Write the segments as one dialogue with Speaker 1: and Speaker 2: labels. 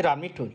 Speaker 1: හිරන්මිටුනි.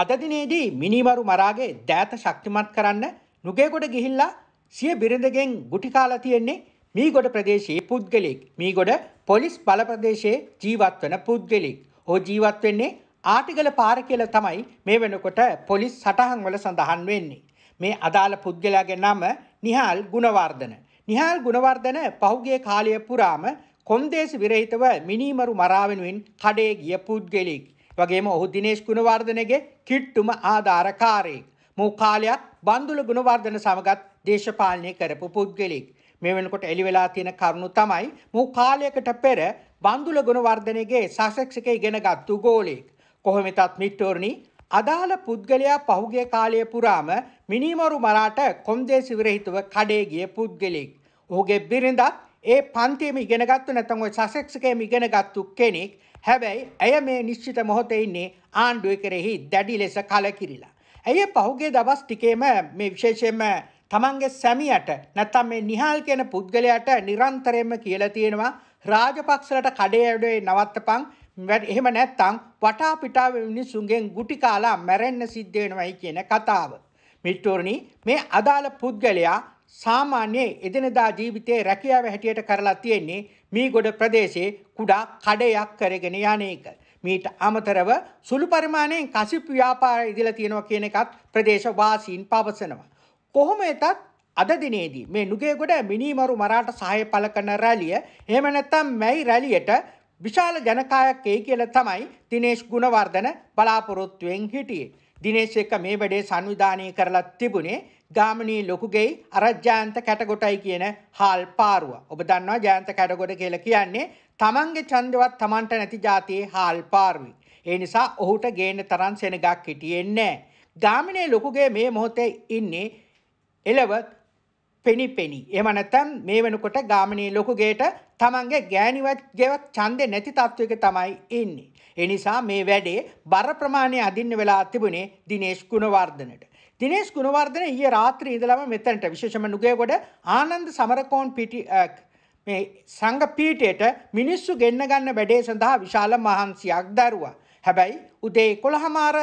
Speaker 1: අද දිනේදී මිනිමරු මරාගේ දෑත ශක්තිමත් කරන්න නුගේගොඩ ගිහිල්ලා සිය බිරිඳගෙන් ගුටි කාලා තියෙන්නේ මීගොඩ ප්‍රදේශයේ පුද්ගලෙක්. මීගොඩ පොලිස් බල ප්‍රදේශයේ ජීවත් වෙන පුද්ගලෙක්. ඔහු ජීවත් වෙන්නේ ආටිගල පාර කියලා තමයි මේ වෙනකොට පොලිස් සටහන් වල සඳහන් වෙන්නේ. මේ අදාළ පුද්ගලයාගේ නම නිහාල් ගුණවර්ධන. නිහාල් ගුණවර්ධන පහුගිය කාලය පුරාම කොන්දේසි විරහිතව මිනිමරු මරාවෙනුවෙන් කඩේ ගිය පුද්ගලෙක්. වගේම ඔහු දිනේශ් ගුණවර්ධනගේ කිට්ටුම ආධාරකාරයෙක්. මූ කාලයක් බන්දුල ගුණවර්ධන සමගත් දේශපාලනය කරපු පුද්ගලෙක්. මේ වෙනකොට එළි වෙලා තියෙන කරුණු තමයි මූ කාලයකට පෙර බන්දුල ගුණවර්ධනගේ සාසක්ෂක ඉගෙනගත්තු ගෝලෙක්. කොහොමෙතත් මිට්ටෝරණි අදාළ පුද්ගලයා පහුගිය කාලය පුරාම මිනිමරු මරාට කොන්දේසි විරහිතව කඩේ ගිය පුද්ගලෙක්. ඔහුගේ බිරිඳත් ඒ පන්තියම ඉගෙනගත්තු නැතම ඔය සසෙක්ෂකයම ඉගෙනගත්තු කෙනෙක් හැබැයි ඇය මේ නිශ්චිත මොහොතේ ඉන්නේ ආණ්ඩුව කෙරෙහි දැඩි ලෙස කලකිරිලා. ඇය පහුගේ දවස් ටිකේම මේ විශේෂයෙන්ම තමන්ගේ සැමියට නැත්තම් මේ නිහාල් කියන පුද්ගලයාට නිරන්තරයෙන්ම කියලා තියෙනවා රාජපක්ෂලට කඩේ ඇඩේ නවත්තපන් එහෙම නැත්තම් වටා පිටාව මිනිස්සුන්ගෙන් ගුටි කාලා මැරෙන්න සිද්ධ වෙනවයි කියන කතාව. මිත්‍රෝනි මේ අදාළ පුද්ගලයා සාමාන්‍ය එදිනදා ජීවිතයේ රැකියාව හැටියට කරලා තියෙන්නේ මේ ගොඩ ප්‍රදේශයේ කුඩා කඩයක් කරගෙන යන එක. මීට අමතරව සුළු පරිමාණයෙන් කසිප් ව්‍යාපාර ඉදලා තියෙනවා කියන එකත් ප්‍රදේශවාසීන් පවසනවා. කොහොම වෙතත් අද දිනේදී මේ නුගේගොඩ මිනිමරු මරාට සහාය පළ කරන රැළිය එහෙම නැත්නම් මැයි රැළියට විශාල ජනකායක් එයි කියලා තමයි දිනේෂ් ගුණවර්ධන බලාපොරොත්තුෙන් හිටියේ. දිනේෂ් එක මේ වැඩේ සංවිධානය කරලා තිබුණේ ගාමිණී ලොකුගේ අර ජයන්ත කැටගොටයි කියන හාල් පාරුව. ඔබ දන්නවා ජයන්ත කැටගොඩ කියලා කියන්නේ තමන්ගේ ඡන්දවත් තමන්ට නැති જાතියේ හාල් පාරුවයි. ඒ නිසා ඔහුට ගේන්න තරම් සෙනගක් හිටියේ නැහැ. ගාමිණී ලොකුගේ මේ මොහොතේ ඉන්නේ එළව පෙනිපෙනි. එහෙම නැත්නම් මේ වෙනකොට ගාමිණී ලොකුගේට තමන්ගේ ගෑණිවත් ගෙවත් ඡන්දේ නැති තත්වයක තමයි ඉන්නේ. ඒ නිසා මේ වැඩේ බර ප්‍රමාණය අදින්න වෙලා තිබුණේ දිනේෂ් ගුණවර්ධනට. දිනේෂ් ගුණවර්ධන ඊයේ රාත්‍රියේ ඉඳලම මෙතනට විශේෂම නුගේගොඩ ආනන්ද සමරකෝන් පිටි මේ සංඝ පීඨයට මිනිස්සු ගෙන්න ගන්න වැඩේ සඳහා විශාල මහන්සියක් දරුවා. හැබැයි උදේ 11 මාර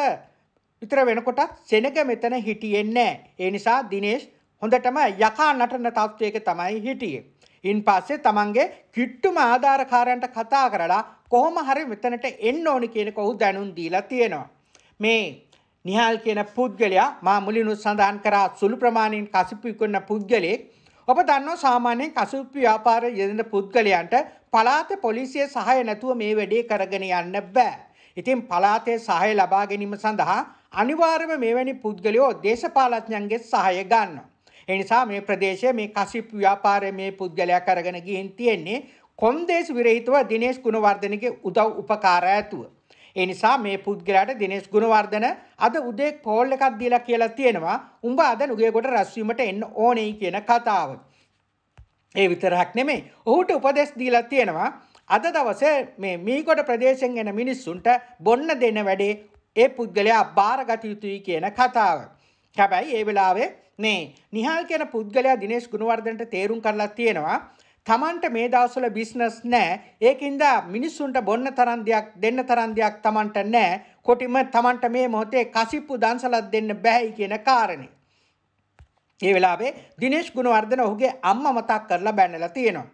Speaker 1: විතර වෙනකොට සෙනග මෙතන හිටියේ නැහැ. ඒ නිසා දිනේෂ් හොඳටම යකා නටන තත්වයක තමයි හිටියේ. ඉන් පස්සේ තමන්ගේ කිට්ටුම ආධාරකාරයන්ට කතා කරලා කොහොම හරි මෙතනට එන්න ඕනි කියන කවු දැනුම් දීලා තියෙනවා. මේ නිහාල් කියන පුද්ගලයා මා මුලිනුත් සඳහන් කරා සුළු ප්‍රමාණයෙන් කසිප්පු ඉක්වන පුද්ගලයෙක්. ඔබ දන්නවා සාමාන්‍යයෙන් කසිප්පු ව්‍යාපාරය යෙදෙන පුද්ගලයන්ට පළාත පොලිසිය සහාය නැතුව මේ වැඩේ කරගෙන යන්න බෑ. ඉතින් පළාතේ සහාය ලබා ගැනීම සඳහා අනිවාර්යයෙන්ම මෙවැනි පුද්ගලයෝ දේශපාලඥයන්ගේ සහාය ගන්නවා. ඒ නිසා මේ ප්‍රදේශයේ මේ කසිප්පු ව්‍යාපාරය මේ පුද්ගලයා කරගෙන ගිහින් තියෙන්නේ කොන්දේසි විරහිතව දිනේෂ් ගුණවර්ධනගේ උදව් උපකාර ඇතුව. ඒ නිසා මේ පුද්ගලයාට දිනේෂ් ගුණවර්ධන අද උදේ කෝල් එකක් දීලා කියලා තියෙනවා උඹ අද නුගේගොඩ රැස්වීමට එන්න ඕනේ කියන කතාව. ඒ විතරක් නෙමෙයි. ඔහුට උපදෙස් දීලා තියෙනවා අද දවසේ මේ මීගොඩ ප්‍රදේශයෙන් එන මිනිස්සුන්ට බොන්න දෙන වැඩේ ඒ පුද්ගලයා බාරගත යුතුයි කියන කතාව. හැබැයි ඒ වෙලාවේ මේ නිහල් කියන පුද්ගලයා දිනේෂ් ගුණවර්ධනට තේරුම් කරලා තියෙනවා තමන්ට මේ දවස්වල බිස්නස් නැහැ. ඒකින්ද මිනිස්සුන්ට බොන්න තරම් දෙයක් දෙන්න තරම් දෙයක් තමන්ට නැහැ. කොටිම තමන්ට මේ මොහොතේ කසිප්පු දන්සලක් දෙන්න බෑයි කියන කාරණේ. ඒ වෙලාවේ දිනේෂ් ගුණවර්ධන ඔහුගේ අම්මා මතක් කරලා බැනලා තියෙනවා.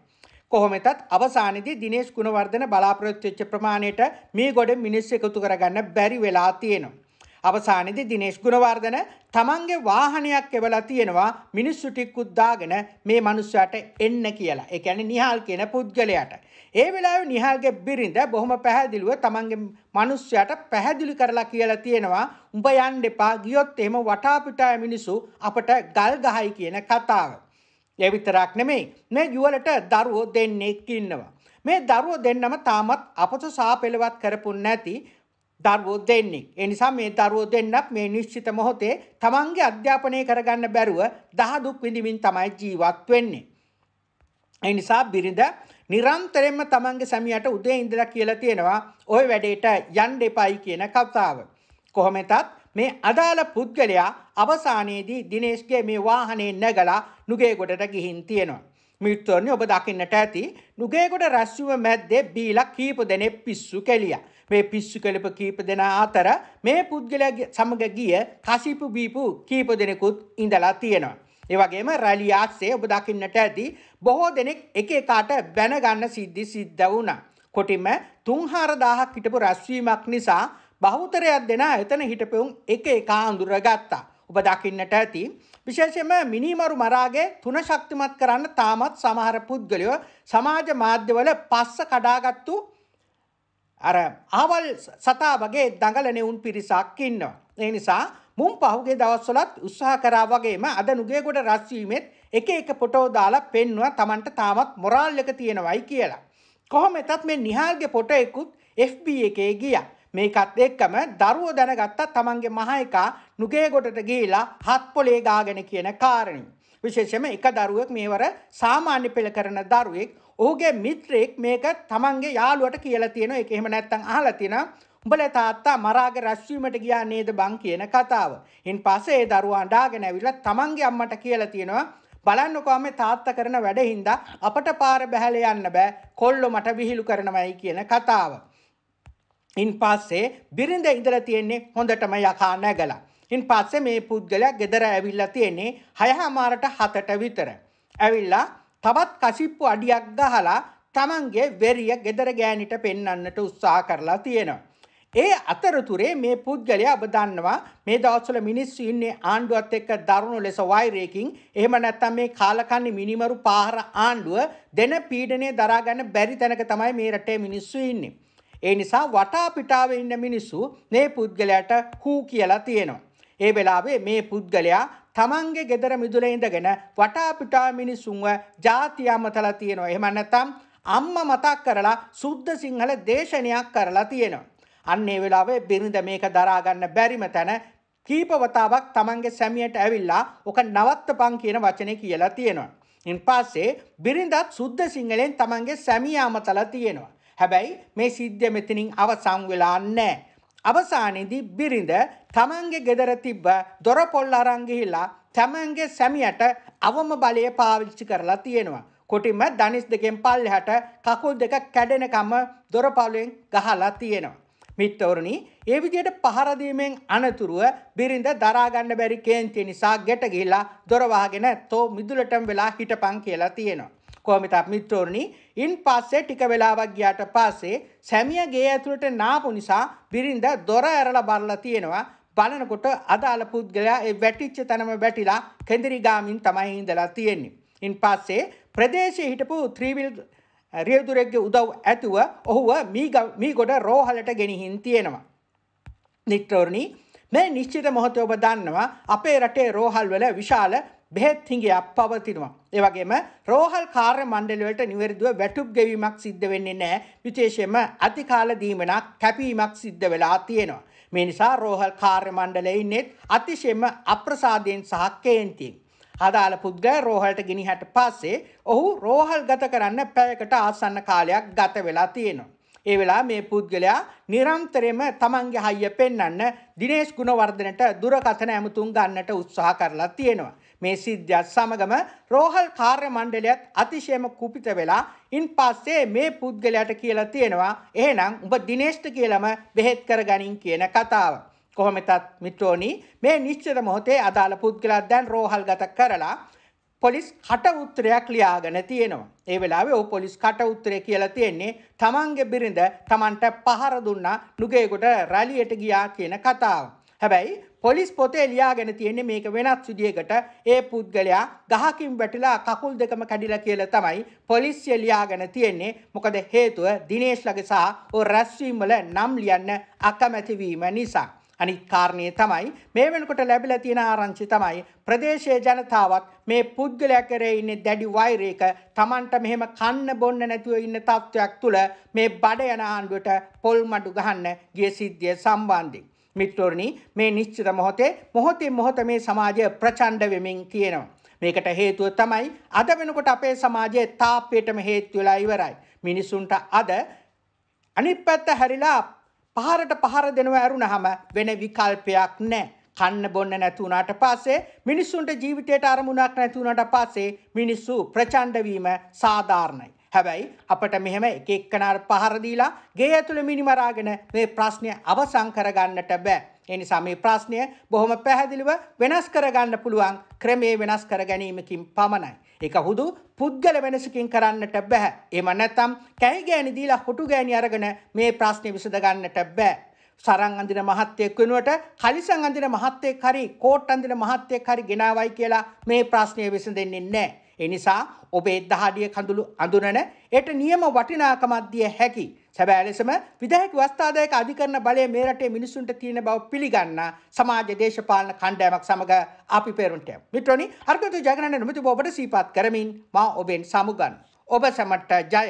Speaker 1: කොහොමතත් අවසානයේදී දිනේෂ් ගුණවර්ධන බලාපොරොත්තු වෙච්ච ප්‍රමාණයට මේ ගොඩ මිනිස්සු එකතු කරගන්න බැරි වෙලා තියෙනවා. අවසානයේදී දිනේෂ් ගුණවර්ධන තමන්ගේ වාහනයක් එවලා තියෙනවා මිනිස්සු ටිකුත් දාගෙන මේ මිනිස්සයාට එන්න කියලා. ඒ කියන්නේ නිහාල් කියන පුද්ගලයාට. ඒ වෙලාවේ නිහාල්ගේ බිරිඳ බොහොම පැහැදිලිව තමන්ගේ මිනිස්සයාට පැහැදිලි කරලා කියලා තියෙනවා උඹ යන්න එපා ගියොත් එහෙම වටාපිටා මිනිස්සු අපට ගල් ගහයි කියන කතාව. ඒ විතරක් නෙමෙයි මේ යුවලට දරුවෝ දෙන්නෙක් ඉන්නවා. මේ දරුවෝ දෙන්නම තාමත් අපත සාපෙළවත් කරපු නැති දරුවෝ දෙන්නෙක්. ඒ නිසා මේ දරුවෝ දෙන්නත් මේ නිශ්චිත මොහොතේ තමන්ගේ අධ්‍යාපනය කරගන්න බැරුව දහ දුක් විඳිමින් තමයි ජීවත් වෙන්නේ. ඒ නිසා බිරිඳ නිරන්තරයෙන්ම තමන්ගේ සැමියාට උදේ ඉඳලා කියලා තියෙනවා ওই වැඩේට යන්න එපයි කියන කතාව. කොහොමෙතත් මේ අදාළ පුද්ගලයා අවසානයේදී දිනේෂ්ගේ මේ වාහනේ නැගලා නුගේගොඩට ගිහින් තියෙනවා. මිත්‍රවරනි ඔබ දකින්නට ඇති නුගේකොට රැස්වීම මැද්දේ බීලා කීප දෙනෙක් පිස්සු කෙලියා. මේ පිස්සු කෙලප කීප දෙනා අතර මේ පුද්ගලයා සමග ගිය කසිපු බීපු කීප දෙනෙකුත් ඉඳලා තියෙනවා. ඒ වගේම රැලි ආස්සේ ඔබ දකින්නට ඇති බොහෝ දෙනෙක් එක එකාට බැන ගන්න සිද්ධි සිද්ධ වුණා. කොටිම 3000ක් හිටපු රැස්වීමක් නිසා බහුතරයක් දෙනා එතන හිටපෙවුන් එක එක අඳුරගත්තා. ඔබ දකින්නට ඇති විශේෂයෙන්ම මිනිමරු මරාගේ තුන ශක්තිමත් කරන්න තාමත් සමහර පුද්ගලයෝ සමාජ මාධ්‍යවල පස්ස කඩාගත්තු අර ආවල් සතා වගේ දඟලන උන් පිරිසක් ඉන්නවා. ඒ නිසා මුම් පහුගේ දවස්වලත් උත්සාහ කරා වගේම අද නුගේගොඩ රැස්වීමෙත් එක එක ෆොටෝ දාලා පෙන්නවා Tamanට තාමත් මොරාල් එක තියෙනවයි කියලා. කොහොම වෙතත් මේ නිහාල්ගේ ෆොටෝ එකකුත් FB එකේ ගියා. මේකත් එක්කම දරුවෝ දැනගත්තා තමන්ගේ මහේකා නුගේ ගොඩට ගිහිලා හත් පොලේ ගාගෙන කියන කාරණේ. විශේෂයෙන්ම එක දරුවෙක් මේවර සාමාන්‍ය පෙළ කරන දරුවෙක් ඔහුගේ මිත්‍රයෙක් මේක තමන්ගේ යාළුවට කියලා තියෙනවා. ඒක එහෙම නැත්තම් අහලා තියෙනවා. උඹල තාත්තා මරාගේ රැස්වීමට ගියා නේද බං කියන කතාව. ඉන් පස්සේ ඒ දරුවා අඬාගෙන ඇවිල්ලා තමන්ගේ අම්මට කියලා තියෙනවා බලන්නකෝ මේ තාත්තා කරන වැඩ හින්දා අපට පාර බැහැල යන්න බෑ කොල්ලෝ මට විහිළු කරනවයි කියන කතාව. ඉන් පස්සේ බිරිඳ ඉඳලා තියෙන්නේ හොඳටම යකා නැගලා. ඉන් පස්සේ මේ පුද්ගලයා ගෙදර ඇවිල්ලා තියෙන්නේ 6:00ට 7ට විතර. ඇවිල්ලා තවත් කසිප්පු අඩියක් ගහලා Tamange වෙරිය ගෙදර ගෑනිට පෙන්වන්නට උත්සාහ කරලා තියෙනවා. ඒ අතරතුරේ මේ පුද්ගලයා ඔබ දන්නවා මේ දවස්වල මිනිස්සු ඉන්නේ ආණ්ඩුවත් එක්ක දරුණු ලෙස වෛරයකින් එහෙම නැත්නම් මේ කාලකන්ණි මිනිමරු පාහර ආණ්ඩුව දෙන පීඩනය දරා ගන්න බැරි තැනක තමයි මේ රටේ මිනිස්සු ඉන්නේ. ඒ නිසා වටා පිටාවේ ඉන්න මිනිස්සු මේ පුද්ගලයාට හූ කියලා තියෙනවා. ඒ වෙලාවේ මේ පුද්ගලයා තමන්ගේ ගෙදර මිදුල ඉඳගෙන වටා පිටාව මිනිස්සුන්ව ಜಾති අමතලා තියෙනවා. එහෙම නැත්නම් අම්මා මතක් කරලා සුද්ධ සිංහල දේශනයක් කරලා තියෙනවා. අන්න ඒ වෙලාවේ බිරිඳ මේක දරා ගන්න බැරිම තැන කීපවතාවක් තමන්ගේ සැමියට ඇවිල්ලා ඔක නවත්තපන් කියන වචනේ කියලා තියෙනවා. ඉන් පස්සේ බිරිඳත් සුද්ධ සිංහලෙන් තමන්ගේ සැමියාම තලා තියෙනවා. හැබැයි මේ සිද්ධිය මෙතනින් අවසන් වෙලා නැහැ. අවසානයේදී බිරිඳ තමන්ගේ ගෙදර තිබ්බ දොරපොල් අරන් ගිහිලා තමන්ගේ සැමියට අවම බලය පාවිච්චි කරලා තියෙනවා. කොටිම ධනිස් දෙකෙන් පල්ලෙහාට කකුල් දෙක කැඩෙනකම දොරපළුවෙන් ගහලා තියෙනවා. මිත්තවරණි, ඒ විදිහට පහර දීමෙන් අනතුරුව බිරිඳ දරා ගන්න බැරි කේන්ති නිසා ගෙට ගිහිලා දොර වහගෙන තෝ මිදුලටම වෙලා හිටපන් කියලා තියෙනවා. කොහොමද අප මිත්‍රෝරණි ඉන් පස්සේ ටික වෙලාවක් ගියාට පස්සේ සැමියා ගේ ඇතුළට නාපු නිසා බිරිඳ දොර ඇරලා බලලා තියෙනවා බලනකොට අදාළ පුද්ගලයා ඒ වැටිච්ච තැනම වැටිලා කෙඳිරි ගාමින් තමයි ඉඳලා තියෙන්නේ ඉන් පස්සේ ප්‍රදේශයේ හිටපු ත්‍රිවිල් රියදුරෙක්ගේ උදව් ඇතුව ඔහුව මී ගොඩ රෝහලට ගෙනහින් තියෙනවා නිත්‍රෝරණී මේ නිශ්චිත මොහොත ඔබ දන්නවා අපේ රටේ රෝහල් වල විශාල බෙහෙත් හිඟයක් පවතිනවා. ඒ වගේම රෝහල් කාර්ය මණ්ඩලවලට නිවැරදිව වැටුප් ගෙවීමක් සිද්ධ වෙන්නේ නැහැ. විශේෂයෙන්ම අතිකාල දීමනක් කැපීමක් සිද්ධ වෙලා තියෙනවා. මේ නිසා රෝහල් කාර්ය මණ්ඩලයේ ඉන්නේ අතිශයම අප්‍රසාදයෙන් සහ කේන්තියෙන්. අදාළ පුද්ගල රෝහලට ගිනිහැට පස්සේ ඔහු රෝහල් ගත කරන්න පැයකට ආසන්න කාලයක් ගත වෙලා තියෙනවා. ඒ වෙලා මේ පුද්ගලයා නිරන්තරයෙන්ම තමන්ගේ හයිය පෙන්වන්න දිනේෂ් ගුණවර්ධනට දුරකථන ඇමතුම් ගන්නට උත්සාහ කරලා තියෙනවා. මේ සිද්ධියත් සමගම රෝහල් කාර්ය මණ්ඩලයත් අතිශයම කුපිත වෙලා ඉන් පස්සේ මේ පුද්ගලයාට කියලා තියෙනවා එහෙනම් උඹ දිනේෂ්ට කියලම බෙහෙත් කරගනින් කියන කතාව. කොහොමතත් මිත්‍රෝනි මේ නිශ්චිත මොහොතේ අදාළ පුද්ගලයා දැන් රෝහල් ගත කරලා පොලිස් කට උත්තරයක් ලියාගෙන තියෙනවා. ඒ වෙලාවේ ਉਹ පොලිස් කට උත්තරය කියලා තියෙන්නේ තමන්ගේ බිරිඳ තමන්ට පහර දුන්නා නුගේකට රැලියට ගියා කියන කතාව. හැබැයි පොලිස් පොතේ ලියාගෙන තියෙන්නේ මේක වෙනත් විදිහකට ඒ පුද්ගලයා ගහකින් වැටිලා කකුල් දෙකම කැඩිලා කියලා තමයි පොලිසිය ලියාගෙන තියෙන්නේ. මොකද හේතුව දිනේශ්ලගේ සහ ඔය රැස්වීම වල නම් ලියන්න අකමැති වීම නිසා. අනිත් කාරණය තමයි මේ වෙනකොට ලැබිලා තියෙන ආරංචි තමයි ප්‍රදේශයේ ජනතාවත් මේ පුද්ගලයා කරේ ඉන්නේ දැඩි වෛරයක Tamanට මෙහෙම කන්න බොන්න නැතුව ඉන්න තත්වයක් තුළ මේ බඩ යන ආණ්ඩුවට පොල් මඩු ගහන්න ගිය සිද්ධිය සම්බන්ධයෙන් මිත්‍රෝරණි මේ නිශ්චිත මොහොතේ මොහොතින් මොහොත මේ සමාජය ප්‍රචණ්ඩ වෙමින් තියෙනවා. මේකට හේතුව තමයි අද වෙනකොට අපේ සමාජයේ තාප්පයටම හේතු වෙලා ඉවරයි. මිනිසුන්ට අද අනිත් පැත්ත හැරිලා පහරට පහර දෙනවා ඇරුණාම වෙන විකල්පයක් නැහැ. කන්න බොන්න නැති වුණාට පස්සේ මිනිස්සුන්ට ජීවිතයට අරමුණක් නැති වුණාට පස්සේ මිනිස්සු ප්‍රචණ්ඩ වීම සාධාරණයි. හැබැයි අපට මෙහෙම එක එක්කනාර පහර දීලා ගේ ඇතුළේ මිනිමරාගෙන මේ ප්‍රශ්නය අවසන් කරගන්නට බෑ. එනිසා මේ ප්‍රශ්නය බොහොම පැහැදිලිව වෙනස් කරගන්න පුළුවන් ක්‍රමේ වෙනස් කර ගැනීමකින් පමණයි. එක හුදු පුද්ගල වෙනසකින් කරන්නට බෑ. එම නැතම් කැයි ගෑනි දීලා හොටු ගෑනි අරගෙන මේ ප්‍රශ්නය විසඳ ගන්නට බෑ. සරං අඳින මහත්තයෙක් වෙනුවට කලිසං අඳින මහත්තයෙක් හරි කෝට් අඳින මහත්තයෙක් හරි ගෙනාවයි කියලා මේ ප්‍රශ්නය විසඳෙන්නේ නැහැ. එනිසා ඔබේ දහඩිය කඳුළු අඳුනන එයට නියම වටිනාකමක් දිය හැකි. සැබෑ ලෙසම විධායක වස්ථාදායක අධිකරණ බලය මේ රටේ මිනිසුන්ට තියෙන බව පිළිගන්න සමාජ දේශපාලන කණ්ඩායමක් සමග අපි පෙරන්ට. මිත්‍රෝනි අර්ගතු ජගණන නොමැතිව ඔබට සීපත් කරමින් මා ඔබෙන් සමුගන්. ඔබ සැමට ජය.